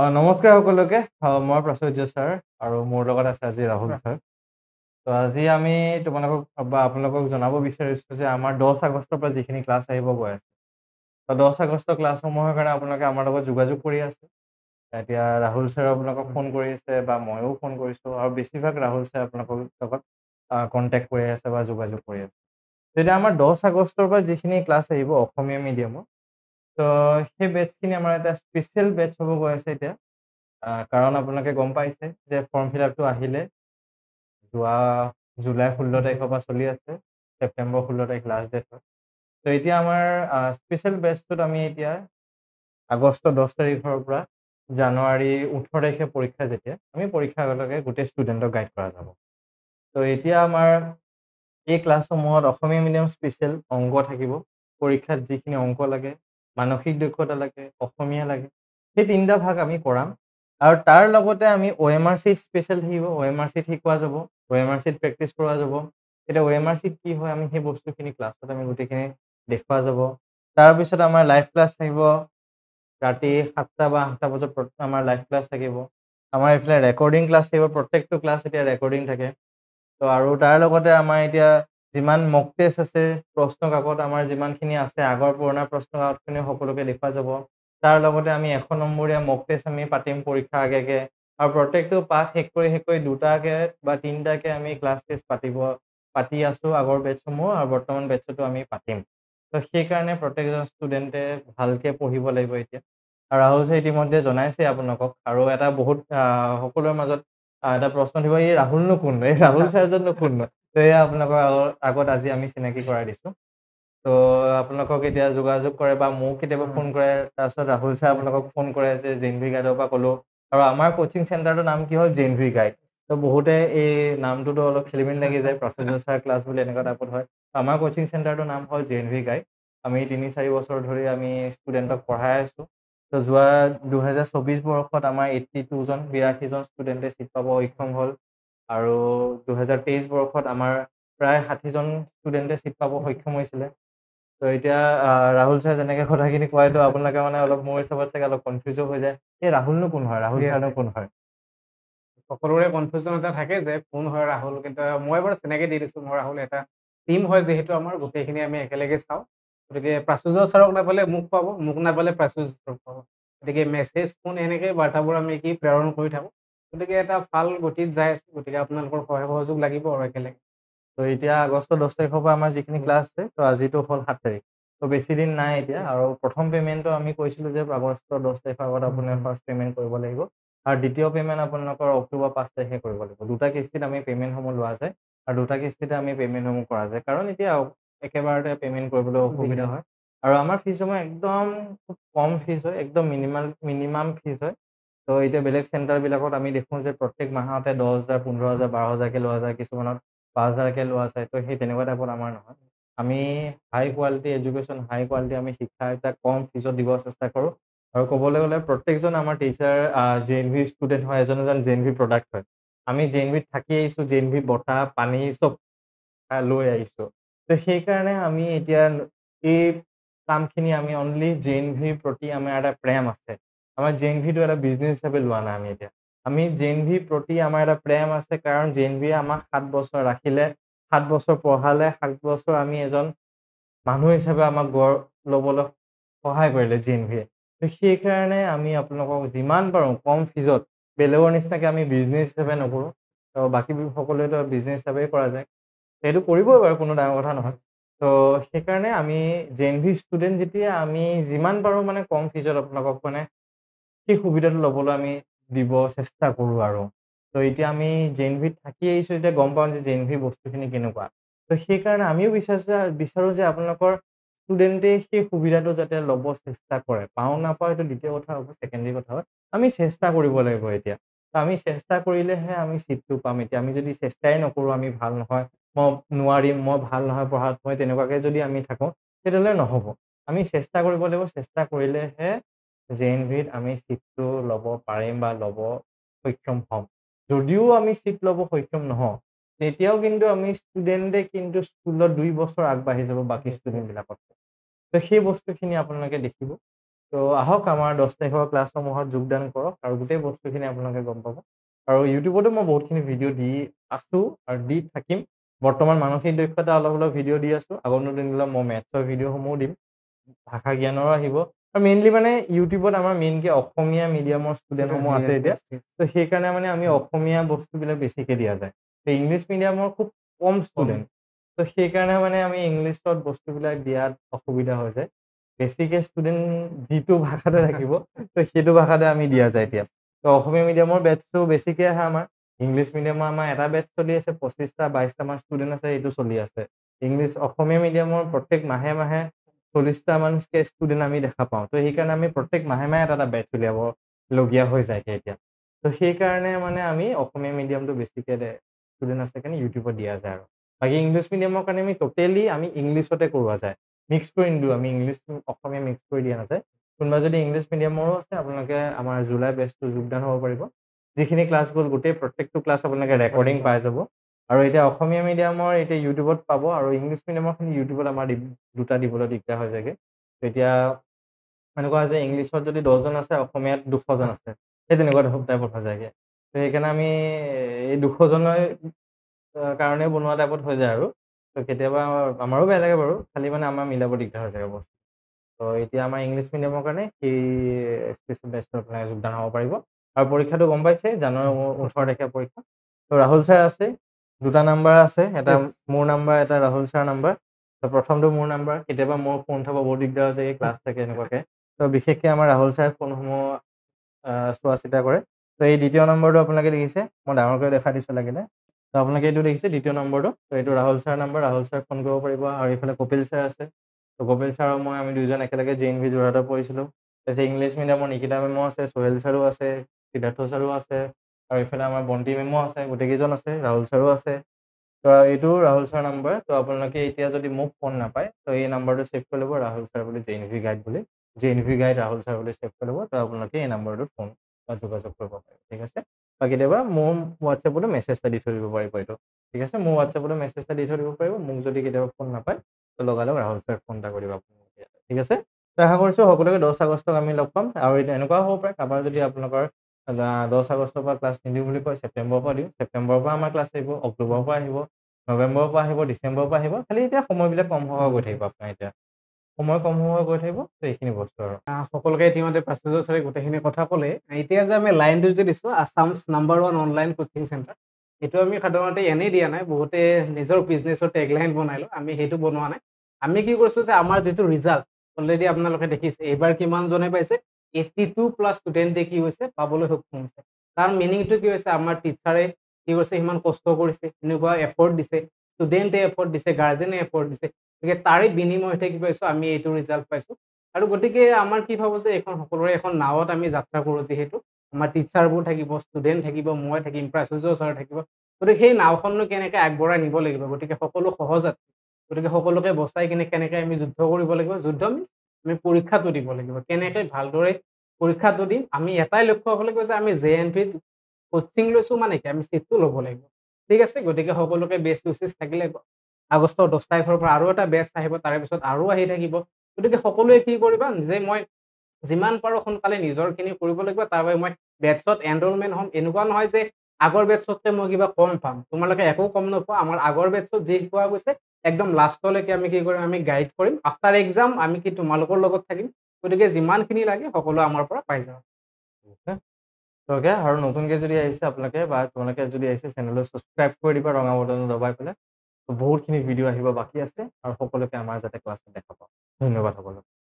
অঁ নমস্কাৰ সকলোকে মই প্ৰাচুৰ্য ছাৰ আৰু মোৰ লগত আছে আজি ৰাহুল ছাৰ ত' আজি আমি তোমালোকক বা আপোনালোকক জনাব বিচাৰিছোঁ যে আমাৰ দহ আগষ্টৰ পৰা যিখিনি ক্লাছ আহিব গৈ আছে ত' দহ আগষ্ট ক্লাছসমূহৰ কাৰণে আপোনালোকে আমাৰ লগত যোগাযোগ কৰি আছে এতিয়া ৰাহুল ছাৰে আপোনালোকক ফোন কৰি আছে বা ময়ো ফোন কৰিছোঁ আৰু বেছিভাগ ৰাহুল ছাৰে আপোনালোকৰ লগত কণ্টেক্ট কৰি আছে বা যোগাযোগ কৰি আছে তেতিয়া আমাৰ দহ আগষ্টৰ পৰা যিখিনি ক্লাছ আহিব অসমীয়া মিডিয়ামৰ তো সেই বেটছখিনি আমাৰ এটা স্পেচিয়েল বেটছ হ'ব গৈ আছে এতিয়া কাৰণ আপোনালোকে গম পাইছে যে ফৰ্ম ফিল আপটো আহিলে যোৱা জুলাই ষোল্ল তাৰিখৰ পৰা চলি আছে ছেপ্টেম্বৰ ষোল্ল তাৰিখ লাষ্ট ডে'টত তো এতিয়া আমাৰ স্পেচিয়েল বেটছটোত আমি এতিয়া আগষ্ট দহ তাৰিখৰ পৰা জানুৱাৰী ওঠৰ তাৰিখে পৰীক্ষা যেতিয়া আমি পৰীক্ষাৰ লগে গোটেই ষ্টুডেণ্টক গাইড কৰা যাব তো এতিয়া আমাৰ এই ক্লাছসমূহত অসমীয়া মিডিয়াম স্পেচিয়েল অংক থাকিব পৰীক্ষাত যিখিনি অংক লাগে মানসিক দক্ষতা লাগে অসমীয়া লাগে সেই তিনিটা ভাগ আমি কৰাম আৰু তাৰ লগতে আমি O' M R sheet special থাকিব অ' এম আৰ চিত শিকোৱা যাব অ' এম আৰ চিত প্ৰেক্টিচ কৰা যাব এতিয়া অ' এম আৰ চিত কি হয় আমি সেই বস্তুখিনি ক্লাছত আমি গোটেইখিনি দেখুওৱা যাব তাৰপিছত আমাৰ লাইভ ক্লাছ থাকিব ৰাতি সাতটা বা আঠটা বজাত আমাৰ লাইভ ক্লাছ থাকিব আমাৰ এইফালে ৰেকৰ্ডিং ক্লাছ থাকিব প্ৰত্যেকটো ক্লাছ এতিয়া ৰেকৰ্ডিং থাকে ত' আৰু তাৰ লগতে আমাৰ এতিয়া যিমান মক টেষ্ট আছে প্ৰশ্ন কাকত আমাৰ যিমানখিনি আছে আগৰ পুৰণা প্ৰশ্ন কাকতখিনি সকলোকে দেখুৱা যাব তাৰ লগতে আমি এশ নম্বৰীয়া মক টেষ্ট আমি পাতিম পৰীক্ষাৰ আগে আগে আৰু প্ৰত্যেকটো পাঠ শেষ কৰি শেষ কৰি দুটাকে বা তিনিটাকে আমি ক্লাছ টেষ্ট পাতিব পাতি আছোঁ আগৰ বেটছসমূহ আৰু বৰ্তমান বেটছতো আমি পাতিম তো সেইকাৰণে প্ৰত্যেকজন ষ্টুডেণ্টে ভালকে পঢ়িব লাগিব এতিয়া আৰু ৰাহুল ছাৰ ইতিমধ্যে জনাইছে আপোনালোকক আৰু এটা বহুত সকলোৰে মাজত এটা প্ৰশ্ন উঠিব এই ৰাহুলনো কোন এই ৰাহুল ছাৰজননো কোন নহয় তো এয়া আপোনালোকৰ আগত আজি আমি চিনাকি কৰাই দিছো তো আপোনালোকক এতিয়া যোগাযোগ কৰে বা মোক কেতিয়াবা ফোন কৰে তাৰপিছত ৰাহুল ছাৰ আপোনালোকক ফোন কৰে যে ভি গাইডৰ পৰা ক'লো আৰু আমাৰ কোচিং চেণ্টাৰটোৰ নাম কি হ'ল ভি গাইড তো বহুতে এই নামটোতো অলপ খেলি মেলি লাগি যায় প্ৰচুৰ ছাৰ ক্লাছ বুলি এনেকুৱা টাইপত হয় আমাৰ কোচিং চেণ্টাৰটোৰ নাম হ'ল ভি গাইড আমি তিনি চাৰি বছৰ ধৰি আমি ষ্টুডেণ্টক পঢ়াই আছো তো যোৱা দুহেজাৰ চৌবিছ বৰ্ষত আমাৰ এইটি টুজন বিৰাশীজন ষ্টুডেণ্টে চিট পাব সক্ষম হ'ল আৰু দুহেজাৰ তেইছ বৰ্ষত আমাৰ প্ৰায় ষাঠিজন ষ্টুডেণ্টে ছিট পাব সক্ষম হৈছিলে ত' এতিয়া ৰাহুল ছাৰে যেনেকৈ কথাখিনি কোৱাইতো আপোনালোকে মানে অলপ মোৰ হিচাপত চাগে অলপ কনফিউজো হৈ যায় এই ৰাহুলনো কোন হয় ৰাহুল ছাৰনো কোন হয় সকলোৰে কনফিউজন এটা থাকে যে কোন হয় ৰাহুল কিন্তু মই বাৰু চিনাকি দি দিছোঁ মই ৰাহুল এটা টিম হয় যিহেতু আমাৰ গোটেইখিনি আমি একেলগে চাওঁ গতিকে প্ৰাচুৰ্য ছাৰক নাপালে মোক পাব মোক নাপালে প্ৰাচুৰ্য পাব গতিকে মেছেজ ফোন এনেকৈ বাৰ্তাবোৰ আমি কি প্ৰেৰণ কৰি থাকোঁ গতিকে এটা ভাল গতিত যায় আছে গতিকে আপোনালোকৰ সহায় সহযোগ লাগিব আৰু একেলগে তো এতিয়া আগষ্টৰ দহ তাৰিখৰ পৰা আমাৰ যিখিনি ক্লাছ আছে তো আজিতো হ'ল সাত তাৰিখ তো বেছিদিন নাই এতিয়া আৰু প্ৰথম পে'মেণ্টটো আমি কৈছিলোঁ যে আগষ্টৰ দহ তাৰিখৰ আগত আপুনি ফাৰ্ষ্ট পে'মেণ্ট কৰিব লাগিব আৰু দ্বিতীয় পে'মেণ্ট আপোনালোকৰ অক্টোবৰ পাঁচ তাৰিখে কৰিব লাগিব দুটা কিস্তিত আমি পে'মেণ্টসমূহ লোৱা যায় আৰু দুটা কিস্তিতে আমি পে'মেণ্টসমূহ কৰা যায় কাৰণ এতিয়া একেবাৰতে পে'মেণ্ট কৰিবলৈ অসুবিধা হয় আৰু আমাৰ ফিজসমূহ একদম খুব কম ফিজ হয় একদম মিনিমাম মিনিমাম ফিজ হয় তো এতিয়া বেলেগ চেণ্টাৰবিলাকত আমি দেখোঁ যে প্ৰত্যেক মাহতে দহ হাজাৰ পোন্ধৰ হাজাৰ বাৰ হাজাৰকৈ লোৱা যায় কিছুমানত পাঁচ হাজাৰকৈ লোৱা যায় তো সেই তেনেকুৱা টাইপত আমাৰ নহয় আমি high quality education high quality আমি শিক্ষা এটা কম ফিজত দিব চেষ্টা কৰোঁ আৰু ক'বলৈ গ'লে প্ৰত্যেকজন আমাৰ teacher J N V student হয় এজন এজন জে এন ভি প্ৰডাক্ট হয় আমি জে এন ভিত থাকি আহিছোঁ জে এন ভি বতাহ পানী চব লৈ আহিছোঁ তো সেইকাৰণে আমি এতিয়া এই কামখিনি আমি অনলি জে এন ভিৰ প্ৰতি আমাৰ এটা প্ৰেম আছে আমাৰ জেন ভিটো এটা বিজনেছ হিচাপে লোৱা নাই আমি এতিয়া আমি জেন ভিৰ প্ৰতি আমাৰ এটা প্ৰেম আছে কাৰণ জেন ভিয়ে আমাক সাত বছৰ ৰাখিলে সাত বছৰ পঢ়ালে সাত বছৰ আমি এজন মানুহ হিচাপে আমাক গঢ় ল'বলৈ সহায় কৰিলে জেন ভিয়ে তো সেইকাৰণে আমি আপোনালোকক যিমান পাৰোঁ কম ফিজত বেলেগৰ নিচিনাকৈ আমি বিজনেছ হিচাপে নকৰোঁ তো বাকী সকলোৱেতো বিজনেছ হিচাপেই কৰা যায় সেইটো কৰিবই বাৰু কোনো ডাঙৰ কথা নহয় তো সেইকাৰণে আমি জেন ভি ষ্টুডেণ্ট যেতিয়া আমি যিমান পাৰোঁ মানে কম ফিজত আপোনালোকক মানে সেই সুবিধাটো ল'বলৈ আমি দিব চেষ্টা কৰোঁ আৰু তো এতিয়া আমি জেন ভিত থাকি আহিছোঁ এতিয়া গম পাওঁ যে জেন ভি বস্তুখিনি কেনেকুৱা তো সেইকাৰণে আমিও বিচাৰিছোঁ বিচাৰোঁ যে আপোনালোকৰ ষ্টুডেণ্টে সেই সুবিধাটো যাতে ল'ব চেষ্টা কৰে পাওঁ নাপাওঁ সেইটো দ্বিতীয় কথা হ'ব ছেকেণ্ডেৰী কথা হয় আমি চেষ্টা কৰিব লাগিব এতিয়া তো আমি চেষ্টা কৰিলেহে আমি চিটটো পাম এতিয়া আমি যদি চেষ্টাই নকৰোঁ আমি ভাল নহয় মই নোৱাৰিম মই ভাল নহয় পঢ়াত মই তেনেকুৱাকৈ যদি আমি থাকোঁ তেতিয়াহ'লে নহ'ব আমি চেষ্টা কৰিব লাগিব চেষ্টা কৰিলেহে জে এন ভিত আমি চিটটো ল'ব পাৰিম বা ল'ব সক্ষম হ'ম যদিও আমি চিট ল'ব সক্ষম নহওঁ তেতিয়াও কিন্তু আমি ষ্টুডেণ্টে কিন্তু স্কুলত দুই বছৰ আগবাঢ়ি যাব বাকী ষ্টুডেণ্টবিলাকতকৈ ত' সেই বস্তুখিনি আপোনালোকে দেখিব ত' আহক আমাৰ দহ তাৰিখৰ ক্লাছসমূহত যোগদান কৰক আৰু গোটেই বস্তুখিনি আপোনালোকে গম পাব আৰু ইউটিউবতো মই বহুতখিনি ভিডিঅ' দি আছোঁ আৰু দি থাকিম বৰ্তমান মানসিক দক্ষতা অলপ অলপ ভিডিঅ' দি আছোঁ আগৰ দিনবিলাক মই মেথছৰ ভিডিঅ'সমূহো দিম ভাষা জ্ঞানৰো আহিব আৰু মেইনলি মানে ইউটিউবত আমাৰ মেইনকে অসমীয়া মিডিয়ামৰ ষ্টুডেণ্টসমূহ আছে এতিয়া তো সেইকাৰণে মানে আমি অসমীয়া বস্তুবিলাক বেছিকে দিয়া যায় তো ইংলিছ মিডিয়ামৰ খুব কম ষ্টুডেণ্ট তো সেইকাৰণে মানে আমি ইংলিছত বস্তুবিলাক দিয়াত অসুবিধা হৈ যায় বেছিকে ষ্টুডেণ্ট যিটো ভাষাতে থাকিব তো সেইটো ভাষাতে আমি দিয়া যায় এতিয়া তো অসমীয়া মিডিয়ামৰ বেটছটো বেছিকে আহে আমাৰ ইংলিছ মিডিয়ামৰ আমাৰ এটা বেটছ চলি আছে পঁচিছটা বাইছটা আমাৰ ষ্টুডেণ্ট আছে এইটো চলি আছে ইংলিছ অসমীয়া মিডিয়ামৰ প্ৰত্যেক মাহে মাহে চল্লিছটামান স্কেচ ষ্টুডেণ্ট আমি দেখা পাওঁ তো সেইকাৰণে আমি প্ৰত্যেক মাহে মাহে এটা এটা বেটছ উলিয়াবলগীয়া হৈ যায়গৈ এতিয়া তো সেইকাৰণে মানে আমি অসমীয়া মিডিয়ামটো বেছিকৈ ষ্টুডেণ্ট আছে কাৰণে ইউটিউবত দিয়া যায় আৰু বাকী ইংলিছ মিডিয়ামৰ কাৰণে আমি ট'টেলি আমি ইংলিছতে কৰোৱা যায় মিক্স কৰি নিদিওঁ আমি ইংলিছ অসমীয়া মিক্স কৰি দিয়া নাযায় কোনোবা যদি ইংলিছ মিডিয়ামৰো আছে আপোনালোকে আমাৰ জুলাই বেটছটো যোগদান হ'ব পাৰিব যিখিনি ক্লাছ গ'ল গোটেই প্ৰত্যেকটো ক্লাছ আপোনালোকে ৰেকৰ্ডিং পাই যাব আৰু এতিয়া অসমীয়া মিডিয়ামৰ এতিয়া ইউটিউবত পাব আৰু ইংলিছ মিডিয়ামৰখিনি ইউটিউবত আমাৰ দুটা দিবলৈ দিগদাৰ হৈ যায়গৈ এতিয়া এনেকুৱা যে ইংলিছত যদি দহজন আছে অসমীয়াত দুশজন আছে সেই তেনেকুৱা টাইপত হৈ যায়গৈ তো সেইকাৰণে আমি এই দুশজনৰ কাৰণেও বনোৱা টাইপত হৈ যায় আৰু তো কেতিয়াবা আমাৰো বেয়া লাগে বাৰু খালী মানে আমাৰ মিলাব দিগদাৰ হৈ যায়গৈ বস্তু তো এতিয়া আমাৰ ইংলিছ মিডিয়ামৰ কাৰণে সেই স্পেচিয়েল বেষ্টৰ কাৰণে যোগদান হ'ব পাৰিব আৰু পৰীক্ষাটো গম পাইছে জানুৱাৰী ওচৰ তাৰিখে পৰীক্ষা তো ৰাহুল ছাৰ আছে দুটা নাম্বাৰ আছে এটা মোৰ নাম্বাৰ এটা ৰাহুল ছাৰ নাম্বাৰ প্ৰথমটো মোৰ নাম্বাৰ কেতিয়াবা মোৰ ফোন থব বহুত দিগদাৰ হৈছে ক্লাছ থাকে এনেকুৱাকে তো বিশেষকে আমাৰ ৰাহুল ছাৰে ফোনসমূহ চোৱা চিতা কৰে তো এই দ্বিতীয় নম্বৰটো আপোনালোকে দেখিছে মই ডাঙৰকৈ দেখাই দিছোঁ লাগিলে তো আপোনালোকে এইটো দেখিছে দ্বিতীয় নম্বৰটো তো এইটো Rahul sir number Rahul sir phone কৰিব পাৰিব আৰু এইফালে কপিল ছাৰ আছে তো কপিল ছাৰ মই আমি দুইজন একেলগে জে এন ভি যোৰহাটত পঢ়িছিলোঁ তাৰপিছত ইংলিছ মিডিয়ামৰ নিকিতা মেমো আছে চোহেল ছাৰো আছে সিদ্ধাৰ্থ ছাৰো আছে আৰু এইফালে আমাৰ বন্তি মেমো আছে গোটেইকেইজন আছে ৰাহুল ছাৰো আছে তো এইটো ৰাহুল ছাৰ নাম্বাৰ তো আপোনালোকে এতিয়া যদি মোক ফোন নাপায় তো এই নাম্বাৰটো ছেভ কৰি ল'ব ৰাহুল ছাৰ বুলি জে এন ভি গাইড বুলি J N V guide Rahul sir বুলি ছেভ কৰি ল'ব তো আপোনালোকে এই নাম্বাৰটোত ফোন বা যোগাযোগ কৰিব পাৰিব ঠিক আছে বা কেতিয়াবা মোৰ হোৱাটছএপতো মেছেজ এটা দি থৈ দিব পাৰিব এইটো ঠিক আছে মোৰ হোৱাটছএপতো মেছেজ এটা দি থৈ দিব পাৰিব মোক যদি কেতিয়াবা ফোন নাপায় তো লগালগ ৰাহুল ছাৰ ফোন এটা কৰিব আপোনালোকে ঠিক আছে তো আশা কৰিছোঁ সকলোকে দহ আগষ্টক আমি লগ পাম আৰু এতিয়া এনেকুৱা হ'ব পাৰে কাৰোবাৰ যদি আপোনালোকৰ দহ আগষ্টৰ পৰা ক্লাছ নিদিওঁ বুলি কয় ছেপ্টেম্বৰৰ পৰা দিওঁ ছেপ্টেম্বৰৰ পৰা আমাৰ ক্লাছ আহিব অক্টোবৰৰ পৰা আহিব নৱেম্বৰৰ পৰা আহিব ডিচেম্বৰৰ পৰা আহিব খালি এতিয়া সময়বিলাক কম হৈ গৈ থাকিব আপোনাৰ এতিয়া সময় কম হৈ গৈ থাকিব তো এইখিনি বস্তু আৰু সকলোকে ইতিমধ্যে প্ৰাচাৰ্য ছাৰে গোটেইখিনি কথা ক'লে এতিয়া যে আমি লাইনটো যে দিছোঁ Assam's number one online coaching centre এইটো আমি সাধাৰণতে এনেই দিয়া নাই বহুতে নিজৰ বিজনেছৰ টেগলাইন লওঁ আমি সেইটো বনোৱা নাই আমি কি কৰিছোঁ যে আমাৰ যিটো ৰিজাল্ট অলৰেডি আপোনালোকে দেখিছে এইবাৰ কিমানজনে পাইছে এইটিটু প্লাছ ষ্টুডেণ্টে কি হৈছে পাবলৈ সক্ষম হৈছে তাৰ মিনিংটো কি হৈছে আমাৰ টিচাৰে কি কৰিছে সিমান কষ্ট কৰিছে এনেকুৱা এফৰ্ট দিছে ষ্টুডেণ্টে এফৰ্ট দিছে গাৰ্জেনে এফৰ্ট দিছে গতিকে তাৰে বিনিময়তে কি পাইছোঁ আমি এইটো ৰিজাল্ট পাইছোঁ আৰু গতিকে আমাৰ কি ভাবোঁ যে এখন সকলোৰে এখন নাৱত আমি যাত্ৰা কৰোঁ যিহেতু আমাৰ টিচাৰবোৰ থাকিব ষ্টুডেণ্ট থাকিব মই থাকিম প্ৰাচুৰ্য ছাৰ থাকিব গতিকে সেই নাওখননো কেনেকৈ আগবঢ়াই নিব লাগিব গতিকে সকলো সহজাত গতিকে সকলোকে বচাই কিনে কেনেকৈ আমি যুদ্ধ কৰিব লাগিব যুদ্ধ মিনছ আমি পৰীক্ষাটো দিব লাগিব কেনেকৈ ভালদৰে পৰীক্ষাটো দিম আমি এটাই লক্ষ্য হব লাগিব যে আমি জে এন ভিত কোচিং লৈছোঁ মানে কি আমি চিটটো ল'ব লাগিব ঠিক আছে গতিকে সকলোকে বেচ উচিচ থাকলে আগষ্টৰ দহ তাৰিখৰ পৰা আৰু এটা বেচ আহিব তাৰপৰ আৰু আহি থাকিব গতিকে সকলোৱে কি কৰিবা যে মই যিমান পাৰোঁ সোনকালে নিজৰখিনি কৰিব লাগিব তাৰ বাবে মই বেটছত এনৰলমেণ্ট হ'ম এনেকুৱা নহয় যে আগৰ বেটছতকৈ মই কিবা কম পাম তোমালোকে একো কম নোপোৱা আমাৰ আগৰ বেটছত যি পোৱা গৈছে একদম লাষ্টলৈকে আমি কি কৰিম আমি গাইড কৰিম আফটাৰ এক্সাম আমি কি তোমালোকৰ লগত থাকিম গতিকে যিমানখিনি লাগে সকলো আমাৰ পৰা পাই যাওঁ অ'কে আৰু নতুনকৈ যদি আহিছে আপোনালোকে বা তোমালোকে যদি আহিছে চেনেলটো ছাবস্ক্ৰাইব কৰি দিবা ৰঙা বটন দবাই পেলাই বহুতখিনি ভিডিঅ' আহিব বাকী আছে আৰু সকলোকে আমাৰ যাতে ক্লাছত দেখা পাওঁ ধন্যবাদ সকলোকে